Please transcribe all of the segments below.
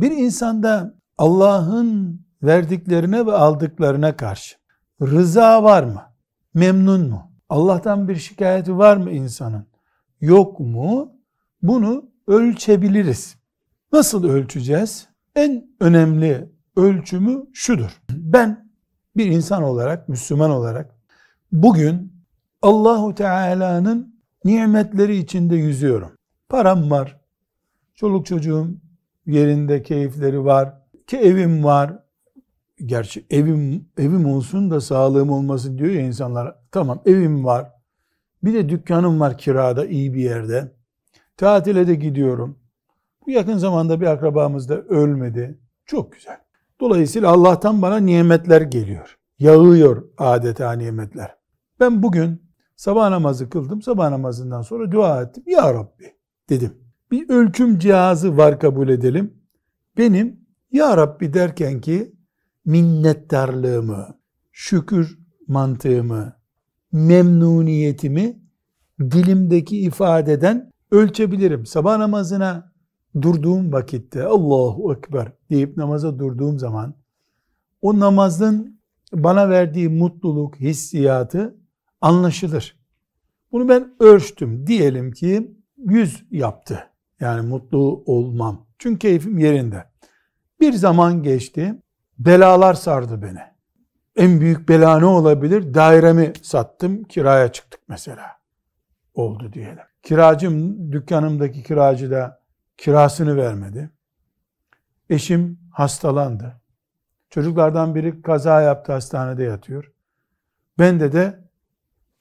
Bir insanda Allah'ın verdiklerine ve aldıklarına karşı rıza var mı? Memnun mu? Allah'tan bir şikayeti var mı insanın? Yok mu? Bunu ölçebiliriz. Nasıl ölçeceğiz? En önemli ölçümü şudur. Ben bir insan olarak, Müslüman olarak bugün Allahu Teala'nın nimetleri içinde yüzüyorum. Param var. Çoluk çocuğum yerinde keyifleri var. Ki evim var. Gerçi evim evim olsun da sağlığım olmasın diyor ya insanlar. Tamam evim var. Bir de dükkanım var kirada iyi bir yerde. Tatile de gidiyorum. Bu yakın zamanda bir akrabamız da ölmedi. Çok güzel. Dolayısıyla Allah'tan bana nimetler geliyor. Yağıyor adeta nimetler. Ben bugün sabah namazı kıldım. Sabah namazından sonra dua ettim. Ya Rabbi dedim bir ölçüm cihazı var kabul edelim. Benim Ya Rabbi derken ki minnettarlığımı, şükür mantığımı, memnuniyetimi dilimdeki ifadeden ölçebilirim. Sabah namazına durduğum vakitte Allahu Ekber deyip namaza durduğum zaman o namazın bana verdiği mutluluk, hissiyatı anlaşılır. Bunu ben ölçtüm. Diyelim ki 100 yaptı. Yani mutlu olmam. Çünkü keyfim yerinde. Bir zaman geçti. Belalar sardı beni. En büyük bela ne olabilir? Dairemi sattım, kiraya çıktık mesela. Oldu diyelim. Kiracım, dükkanımdaki kiracı da kirasını vermedi. Eşim hastalandı. Çocuklardan biri kaza yaptı, hastanede yatıyor. Bende de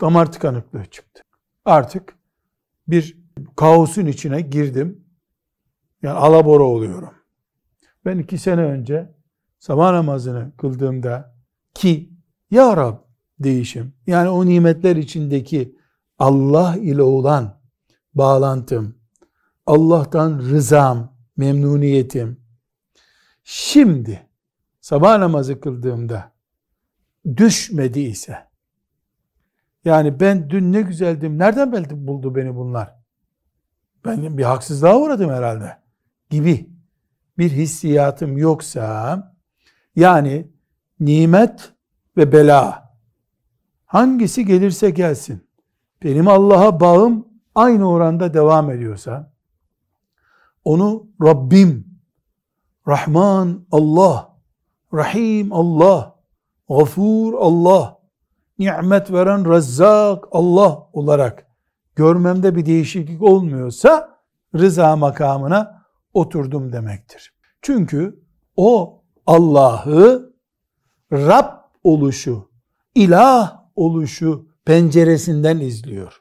damar tıkanıklığı çıktı. Artık bir kaosun içine girdim. Yani alabora oluyorum. Ben iki sene önce sabah namazını kıldığımda ki Ya Rab değişim. Yani o nimetler içindeki Allah ile olan bağlantım, Allah'tan rızam, memnuniyetim. Şimdi sabah namazı kıldığımda düşmediyse, yani ben dün ne güzeldim nereden belki buldu beni bunlar ben bir haksızlığa uğradım herhalde gibi bir hissiyatım yoksa yani nimet ve bela hangisi gelirse gelsin benim Allah'a bağım aynı oranda devam ediyorsa onu Rabbim Rahman Allah Rahim Allah Gafur Allah nimet veren Rezzak Allah olarak görmemde bir değişiklik olmuyorsa rıza makamına oturdum demektir. Çünkü o Allah'ı Rab oluşu, ilah oluşu penceresinden izliyor.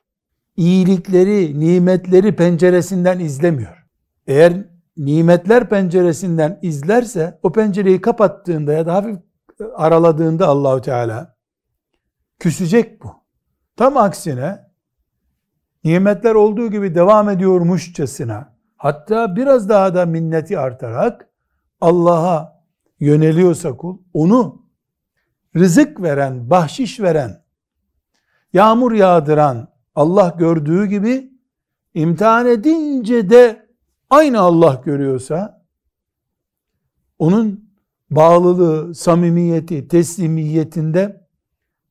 İyilikleri, nimetleri penceresinden izlemiyor. Eğer nimetler penceresinden izlerse o pencereyi kapattığında ya da hafif araladığında Allahü Teala küsecek bu. Tam aksine nimetler olduğu gibi devam ediyormuşçasına hatta biraz daha da minneti artarak Allah'a yöneliyorsa kul onu rızık veren, bahşiş veren, yağmur yağdıran Allah gördüğü gibi imtihan edince de aynı Allah görüyorsa onun bağlılığı, samimiyeti, teslimiyetinde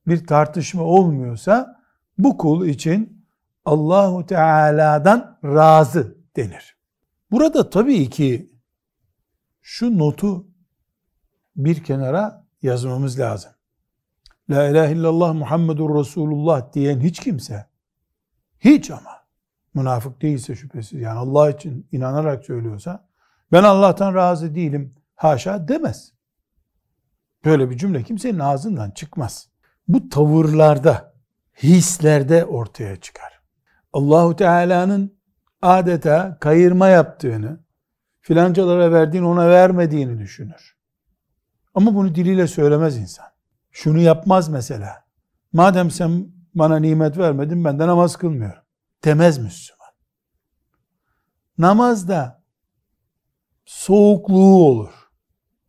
bir tartışma olmuyorsa bu kul için Allahu Teala'dan razı denir. Burada tabii ki şu notu bir kenara yazmamız lazım. La ilahe illallah Muhammedur Resulullah diyen hiç kimse, hiç ama münafık değilse şüphesiz yani Allah için inanarak söylüyorsa ben Allah'tan razı değilim haşa demez. Böyle bir cümle kimsenin ağzından çıkmaz. Bu tavırlarda, hislerde ortaya çıkar. Allahu Teala'nın adeta kayırma yaptığını, filancalara verdiğini ona vermediğini düşünür. Ama bunu diliyle söylemez insan. Şunu yapmaz mesela. Madem sen bana nimet vermedin ben de namaz kılmıyorum. Temez Müslüman. Namazda soğukluğu olur.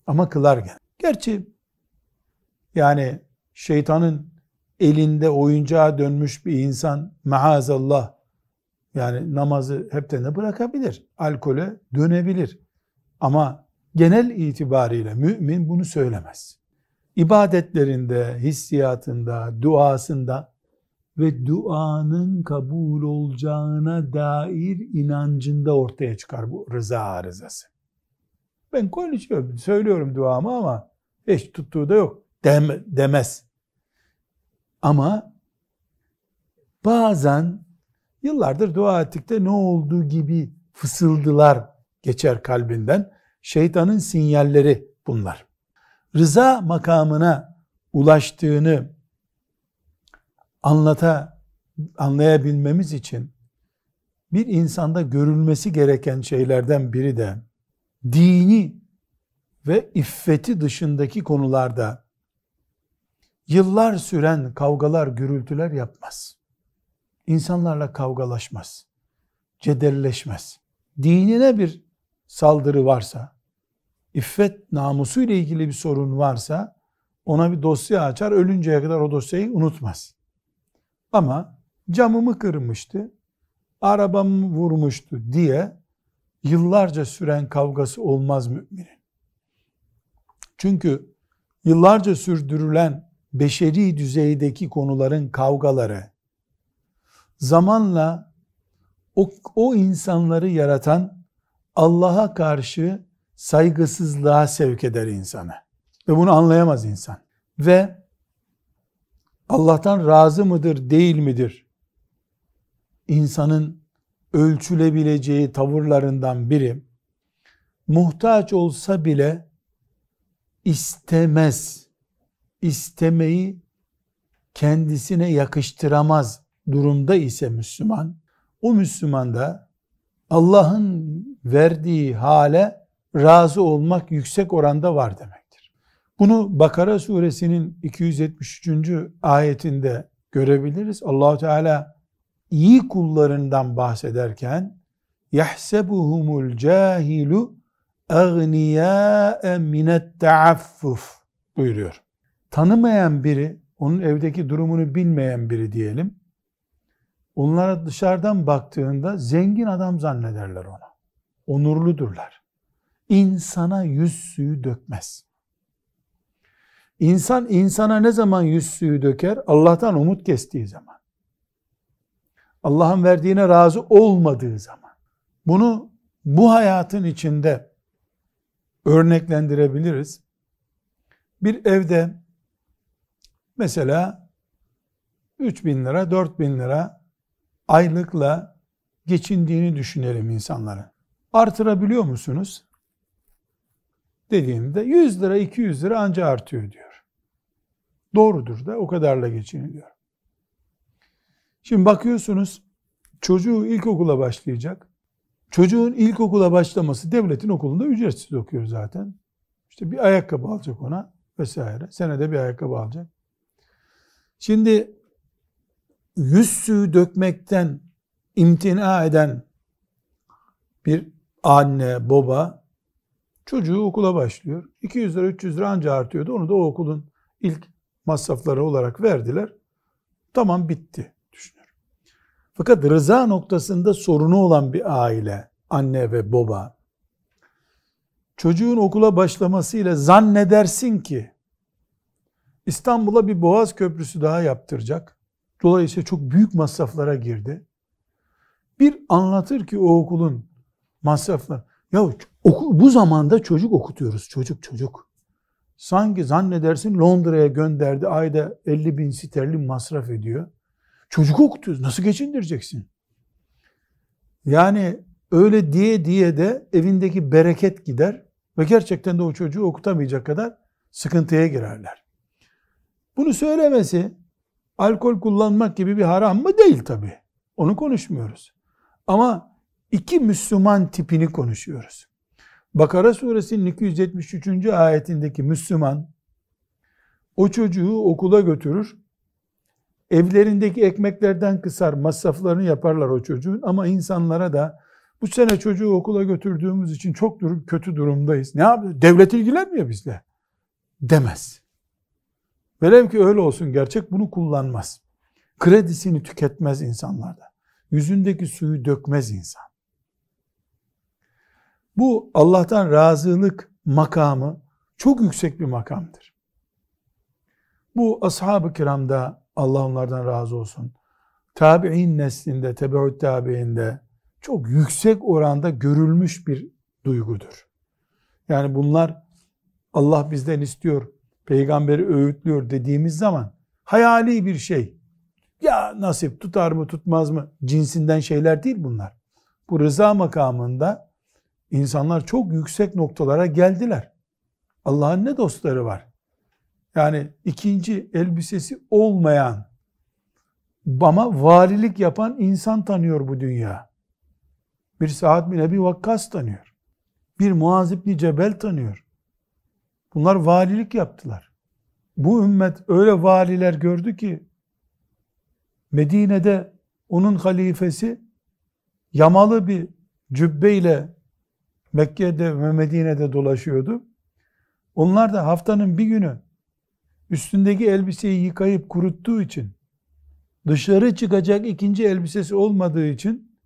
Ama kılar gene. Gerçi yani şeytanın elinde oyuncağa dönmüş bir insan maazallah yani namazı hepten de bırakabilir. Alkole dönebilir. Ama genel itibariyle mümin bunu söylemez. İbadetlerinde, hissiyatında, duasında ve duanın kabul olacağına dair inancında ortaya çıkar bu rıza arızası. Ben konuşuyorum, söylüyorum duamı ama hiç tuttuğu da yok Dem demez. Ama bazen yıllardır dua ettik ne olduğu gibi fısıldılar geçer kalbinden. Şeytanın sinyalleri bunlar. Rıza makamına ulaştığını anlata anlayabilmemiz için bir insanda görülmesi gereken şeylerden biri de dini ve iffeti dışındaki konularda yıllar süren kavgalar, gürültüler yapmaz. İnsanlarla kavgalaşmaz. Cederleşmez. Dinine bir saldırı varsa, iffet namusu ile ilgili bir sorun varsa, ona bir dosya açar, ölünceye kadar o dosyayı unutmaz. Ama camımı kırmıştı, arabamı vurmuştu diye yıllarca süren kavgası olmaz müminin. Çünkü yıllarca sürdürülen beşeri düzeydeki konuların kavgaları zamanla o, o insanları yaratan Allah'a karşı saygısızlığa sevk eder insanı. Ve bunu anlayamaz insan. Ve Allah'tan razı mıdır, değil midir? İnsanın ölçülebileceği tavırlarından biri muhtaç olsa bile istemez istemeyi kendisine yakıştıramaz durumda ise Müslüman, o Müslüman da Allah'ın verdiği hale razı olmak yüksek oranda var demektir. Bunu Bakara suresinin 273. ayetinde görebiliriz. Allahu Teala iyi kullarından bahsederken yahsebuhumul cahilu agniya minet taaffuf buyuruyor tanımayan biri, onun evdeki durumunu bilmeyen biri diyelim, onlara dışarıdan baktığında zengin adam zannederler onu. Onurludurlar. İnsana yüz suyu dökmez. İnsan insana ne zaman yüz suyu döker? Allah'tan umut kestiği zaman. Allah'ın verdiğine razı olmadığı zaman. Bunu bu hayatın içinde örneklendirebiliriz. Bir evde Mesela 3 bin lira, 4 bin lira aylıkla geçindiğini düşünelim insanlara. Artırabiliyor musunuz? Dediğimde 100 lira, 200 lira anca artıyor diyor. Doğrudur da o kadarla geçiniyor. Şimdi bakıyorsunuz çocuğu ilkokula başlayacak. Çocuğun ilkokula başlaması devletin okulunda ücretsiz okuyor zaten. İşte bir ayakkabı alacak ona vesaire. Senede bir ayakkabı alacak. Şimdi yüz suyu dökmekten imtina eden bir anne, baba çocuğu okula başlıyor. 200 lira 300 lira anca artıyordu. Onu da o okulun ilk masrafları olarak verdiler. Tamam bitti düşünüyorum. Fakat rıza noktasında sorunu olan bir aile, anne ve baba çocuğun okula başlamasıyla zannedersin ki İstanbul'a bir boğaz köprüsü daha yaptıracak. Dolayısıyla çok büyük masraflara girdi. Bir anlatır ki o okulun masrafları. Ya oku, bu zamanda çocuk okutuyoruz. Çocuk çocuk. Sanki zannedersin Londra'ya gönderdi. Ayda 50 bin sterlin masraf ediyor. Çocuk okutuyoruz. Nasıl geçindireceksin? Yani öyle diye diye de evindeki bereket gider ve gerçekten de o çocuğu okutamayacak kadar sıkıntıya girerler. Bunu söylemesi alkol kullanmak gibi bir haram mı? Değil tabi. Onu konuşmuyoruz. Ama iki Müslüman tipini konuşuyoruz. Bakara suresinin 273. ayetindeki Müslüman o çocuğu okula götürür. Evlerindeki ekmeklerden kısar, masraflarını yaparlar o çocuğun ama insanlara da bu sene çocuğu okula götürdüğümüz için çok durum, kötü durumdayız. Ne yapıyor? Devlet ilgilenmiyor bizle. Demez. Velev ki öyle olsun gerçek bunu kullanmaz. Kredisini tüketmez insanlarda. Yüzündeki suyu dökmez insan. Bu Allah'tan razılık makamı çok yüksek bir makamdır. Bu ashab-ı kiramda Allah onlardan razı olsun. Tabi'in neslinde, tebeut tabi'inde çok yüksek oranda görülmüş bir duygudur. Yani bunlar Allah bizden istiyor peygamberi öğütlüyor dediğimiz zaman hayali bir şey. Ya nasip tutar mı tutmaz mı cinsinden şeyler değil bunlar. Bu rıza makamında insanlar çok yüksek noktalara geldiler. Allah'ın ne dostları var? Yani ikinci elbisesi olmayan ama varilik yapan insan tanıyor bu dünya. Bir Saad bin Ebi Vakkas tanıyor. Bir Muaz İbni Cebel tanıyor. Bunlar valilik yaptılar. Bu ümmet öyle valiler gördü ki Medine'de onun halifesi yamalı bir cübbeyle Mekke'de ve Medine'de dolaşıyordu. Onlar da haftanın bir günü üstündeki elbiseyi yıkayıp kuruttuğu için dışarı çıkacak ikinci elbisesi olmadığı için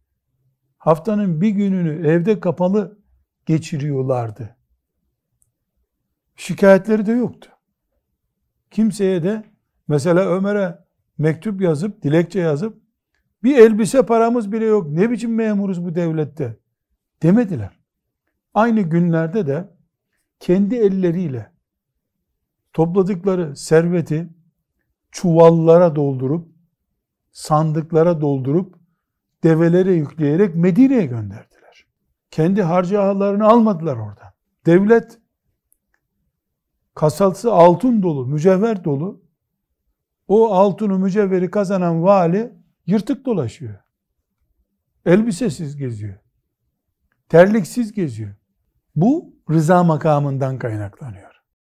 haftanın bir gününü evde kapalı geçiriyorlardı şikayetleri de yoktu. Kimseye de mesela Ömer'e mektup yazıp, dilekçe yazıp bir elbise paramız bile yok, ne biçim memuruz bu devlette demediler. Aynı günlerde de kendi elleriyle topladıkları serveti çuvallara doldurup, sandıklara doldurup, develere yükleyerek Medine'ye gönderdiler. Kendi harcahalarını almadılar orada. Devlet kasası altın dolu, mücevher dolu. O altını mücevheri kazanan vali yırtık dolaşıyor. Elbisesiz geziyor. Terliksiz geziyor. Bu rıza makamından kaynaklanıyor.